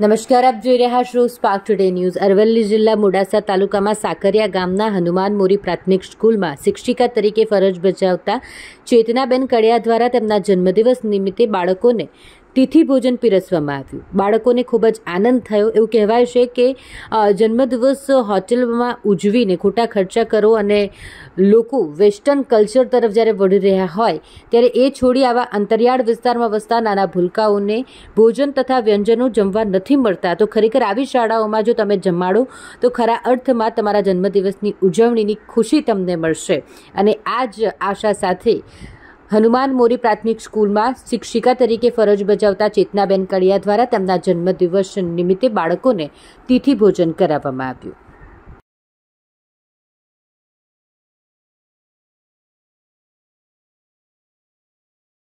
નમસ્કાર આપ જોઈ રહ્યા છો સ્પાર્ક ટુડે ન્યૂઝ અરવલ્લી જિલ્લા મોડાસા તાલુકામાં સાકરિયા ગામના હનુમાન મોરી પ્રાથમિક સ્કૂલમાં શિક્ષિકા તરીકે ફરજ બજાવતા ચેતનાબેન કડિયા દ્વારા તેમના જન્મદિવસ નિમિત્તે બાળકોને તિથિ ભોજન પીરસવામાં આવ્યું બાળકોને ખૂબ જ આનંદ થયો એવું કહેવાય છે કે જન્મદિવસ હોટેલમાં ઉજવીને ખોટા ખર્ચા કરો અને લોકો વેસ્ટર્ન કલ્ચર તરફ જ્યારે વળી રહ્યા હોય ત્યારે એ છોડી આવા અંતરિયાળ વિસ્તારમાં વસતા નાના ભૂલકાઓને ભોજન તથા વ્યંજનો જમવા નથી મળતા તો ખરેખર આવી શાળાઓમાં જો તમે જમાડો તો ખરા અર્થમાં તમારા જન્મદિવસની ઉજવણીની ખુશી તમને મળશે અને આ જ આશા સાથે હનુમાન મોરી પ્રાથમિક સ્કૂલમાં શિક્ષિકા તરીકે ફરજ બજાવતા ચેતનાબેન કડિયા દ્વારા તેમના જન્મદિવસ નિમિત્તે બાળકોને તિથિ ભોજન કરાવવામાં આવ્યું